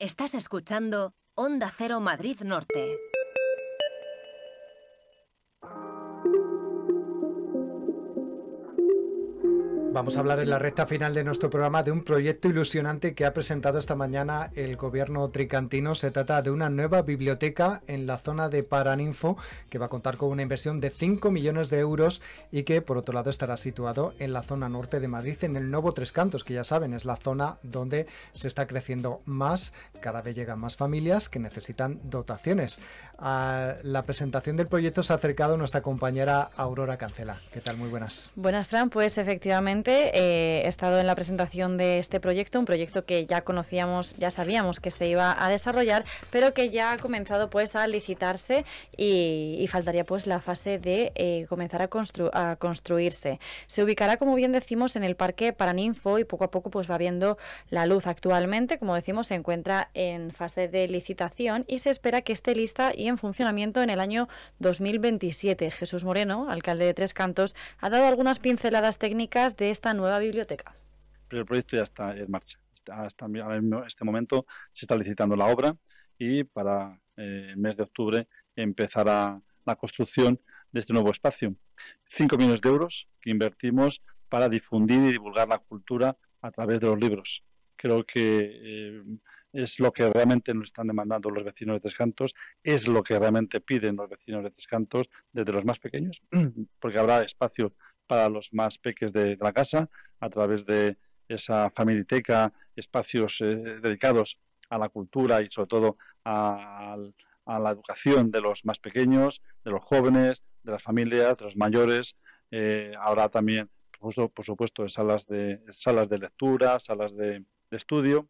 Estás escuchando Onda Cero Madrid Norte. Vamos a hablar en la recta final de nuestro programa de un proyecto ilusionante que ha presentado esta mañana el gobierno tricantino. Se trata de una nueva biblioteca en la zona de Paraninfo que va a contar con una inversión de 5 millones de euros y que por otro lado estará situado en la zona norte de Madrid, en el Nuevo Tres Cantos, que ya saben es la zona donde se está creciendo más, cada vez llegan más familias que necesitan dotaciones. A la presentación del proyecto se ha acercado nuestra compañera Aurora Cancela. ¿Qué tal? Muy buenas. Buenas, Fran. Pues efectivamente eh, he estado en la presentación de este proyecto, un proyecto que ya conocíamos, ya sabíamos que se iba a desarrollar, pero que ya ha comenzado pues a licitarse y, faltaría pues la fase de eh, comenzar a, construirse. Se ubicará, como bien decimos, en el Parque Paraninfo y poco a poco pues va viendo la luz. Actualmente, como decimos, se encuentra en fase de licitación y se espera que esté lista y en funcionamiento en el año 2027. Jesús Moreno, alcalde de Tres Cantos, ha dado algunas pinceladas técnicas de esta nueva biblioteca. Pero el proyecto ya está en marcha. Hasta este momento se está licitando la obra y para eh, el mes de octubre empezará la construcción de este nuevo espacio. Cinco millones de euros que invertimos para difundir y divulgar la cultura a través de los libros. Creo que eh, es lo que realmente nos están demandando los vecinos de Tres Cantos, es lo que realmente piden los vecinos de Tres Cantos, desde los más pequeños, porque habrá espacio para los más peques de, la casa a través de esa familiteca, espacios eh, dedicados a la cultura y sobre todo a, la educación de los más pequeños, de los jóvenes, de las familias, de los mayores. Eh, ahora habrá también, por supuesto, salas de salas de lectura, salas de, estudio.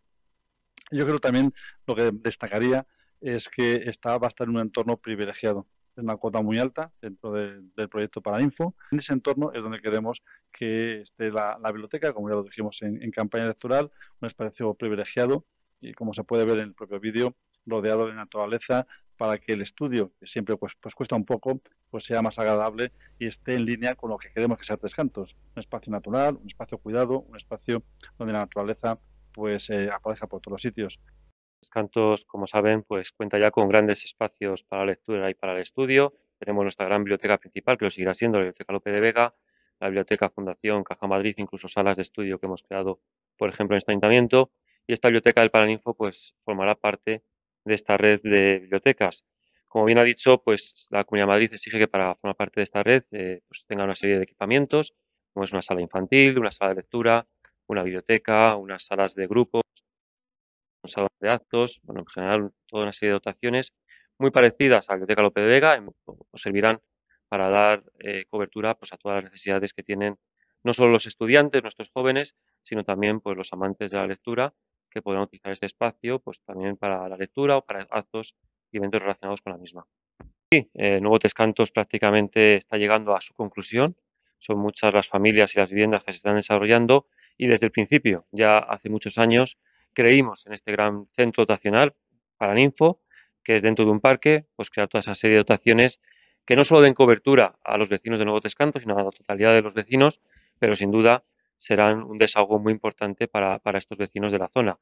Yo creo también lo que destacaría es que está, va en un entorno privilegiado es una cuota muy alta dentro del proyecto para Info. En ese entorno es donde queremos que esté la, biblioteca, como ya lo dijimos en, campaña electoral, un espacio privilegiado y como se puede ver en el propio vídeo, rodeado de naturaleza para que el estudio, que siempre pues, pues cuesta un poco, pues sea más agradable y esté en línea con lo que queremos que sea Tres Cantos. Un espacio natural, un espacio cuidado, un espacio donde la naturaleza pues eh, aparezca por todos los sitios. Cantos, como saben, pues cuenta ya con grandes espacios para la lectura y para el estudio. Tenemos nuestra gran biblioteca principal, que lo seguirá siendo la Biblioteca López de Vega, la Biblioteca Fundación Caja Madrid, incluso salas de estudio que hemos creado, por ejemplo, en este ayuntamiento. Y esta biblioteca del Paraninfo pues, formará parte de esta red de bibliotecas. Como bien ha dicho, pues la Comunidad de Madrid exige que para formar parte de esta red eh, pues, tenga una serie de equipamientos, como es una sala infantil, una sala de lectura, una biblioteca, unas salas de grupo, salón de actos, bueno, en general toda una serie de dotaciones muy parecidas a la Biblioteca López de Vega, os servirán para dar eh, cobertura pues, a todas las necesidades que tienen no solo los estudiantes, nuestros jóvenes, sino también pues, los amantes de la lectura que podrán utilizar este espacio pues, también para la lectura o para actos y eventos relacionados con la misma. Sí, eh, Nuevo Tescantos prácticamente está llegando a su conclusión. Son muchas las familias y las viviendas que se están desarrollando y desde el principio, ya hace muchos años, creímos en este gran centro dotacional para Ninfo, que es dentro de un parque, pues crear toda esa serie de dotaciones que no solo den cobertura a los vecinos de Nuevo Tescanto, sino a la totalidad de los vecinos, pero sin duda serán un desahogo muy importante para, estos vecinos de la zona.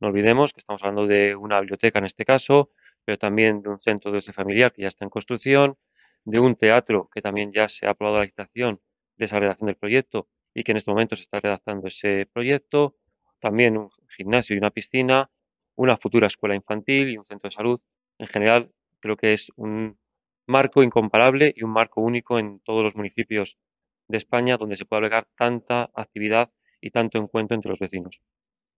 No olvidemos que estamos hablando de una biblioteca en este caso, pero también de un centro de uso familiar que ya está en construcción, de un teatro que también ya se ha aprobado la licitación de esa redacción del proyecto y que en este momento se está redactando ese proyecto, también un gimnasio y una piscina, una futura escuela infantil y un centro de salud. En general, creo que es un marco incomparable y un marco único en todos los municipios de España donde se puede agregar tanta actividad y tanto encuentro entre los vecinos.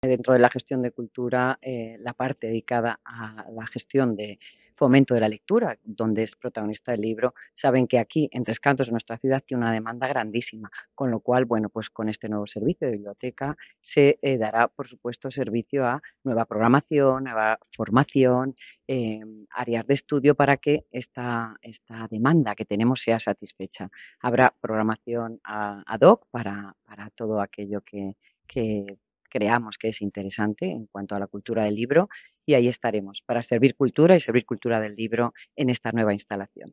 Dentro de la gestión de cultura, eh, la parte dedicada a la gestión de fomento de la lectura, donde es protagonista del libro, saben que aquí, en Tres Cantos, nuestra ciudad tiene una demanda grandísima, con lo cual, bueno, pues con este nuevo servicio de biblioteca se eh, dará, por supuesto, servicio a nueva programación, nueva formación, em, áreas de estudio para que esta, esta demanda que tenemos sea satisfecha. Habrá programación ad hoc para, todo aquello que creamos que es interesante en cuanto a la cultura del libro y ahí estaremos para servir cultura y servir cultura del libro en esta nueva instalación.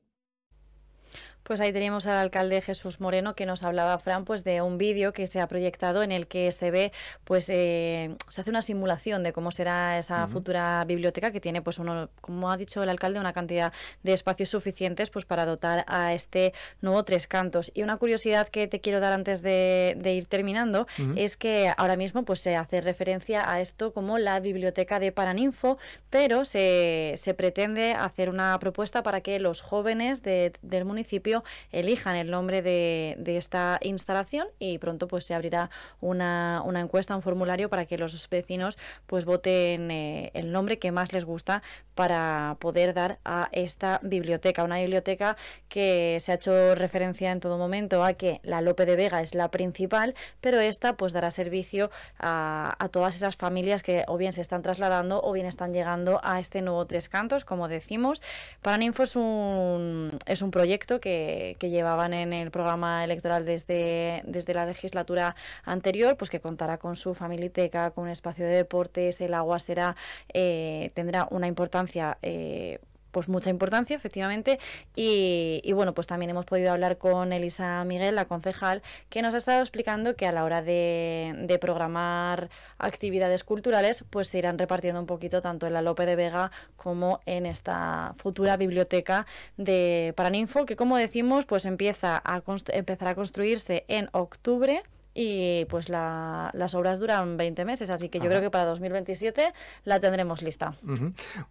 Pues ahí teníamos al alcalde Jesús Moreno que nos hablaba, Fran, pues de un vídeo que se ha proyectado en el que se ve, pues eh, se hace una simulación de cómo será esa futura biblioteca que tiene, pues uno, como ha dicho el alcalde, una cantidad de espacios suficientes pues para dotar a este nuevo Tres Cantos. Y una curiosidad que te quiero dar antes de, ir terminando es que ahora mismo pues se hace referencia a esto como la biblioteca de Paraninfo, pero se, pretende hacer una propuesta para que los jóvenes del municipio elijan el nombre de, esta instalación y pronto pues se abrirá una, encuesta, un formulario para que los vecinos pues voten eh, el nombre que más les gusta para poder dar a esta biblioteca. Una biblioteca que se ha hecho referencia en todo momento a que la Lope de Vega es la principal, pero esta pues dará servicio a, todas esas familias que o bien se están trasladando o bien están llegando a este nuevo Tres Cantos, como decimos. Paraninfo es un, es un proyecto que que, llevaban en el programa electoral desde, desde la legislatura anterior, pues que contará con su familiteca, con un espacio de deportes, el agua será, eh, tendrá una importancia eh, pues mucha importancia, efectivamente. Y, bueno, pues también hemos podido hablar con Elisa Miguel, la concejal, que nos ha estado explicando que a la hora de, programar actividades culturales, pues se irán repartiendo un poquito tanto en la Lope de Vega como en esta futura biblioteca de Paraninfo, que como decimos, pues empieza a empezará a construirse en octubre y pues las obras duran 20 meses, así que yo creo que para 2027 la tendremos lista.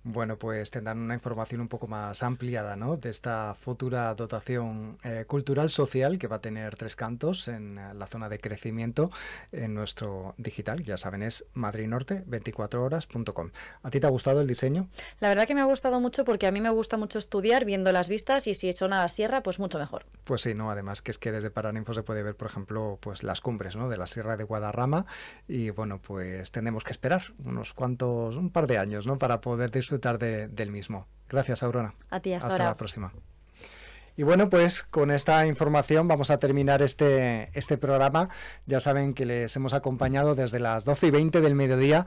Bueno, pues tendrán una información un poco más ampliada ¿no? de esta futura dotación eh, cultural social que va a tener tres cantos en eh, la zona de crecimiento en nuestro digital, ya saben, es madrinorte 24 ¿A ti te ha gustado el diseño? La verdad que me ha gustado mucho porque a mí me gusta mucho estudiar viendo las vistas y si son a la sierra, pues mucho mejor. Pues sí, no, además que es que desde Paraninfo se puede ver, por ejemplo, pues las de la Sierra de Guadarrama y bueno, pues tenemos que esperar unos cuantos, un par de años ¿no? para poder disfrutar del mismo. Gracias, Aurora. A ti, hasta, la próxima. Y bueno, pues con esta información vamos a terminar este, este programa. Ya saben que les hemos acompañado desde las 12 y 20 del mediodía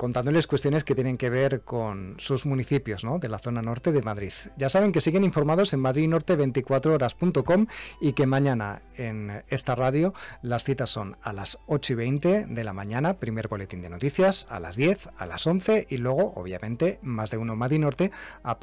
contándoles cuestiones que tienen que ver con sus municipios de la zona norte de Madrid. Ya saben que siguen informados en madridnorte24horas.com y que mañana en esta radio las citas son a las 8 y 20 de la mañana, primer boletín de noticias, a las 10, a las 11 y luego, obviamente, más de uno Madrid Norte a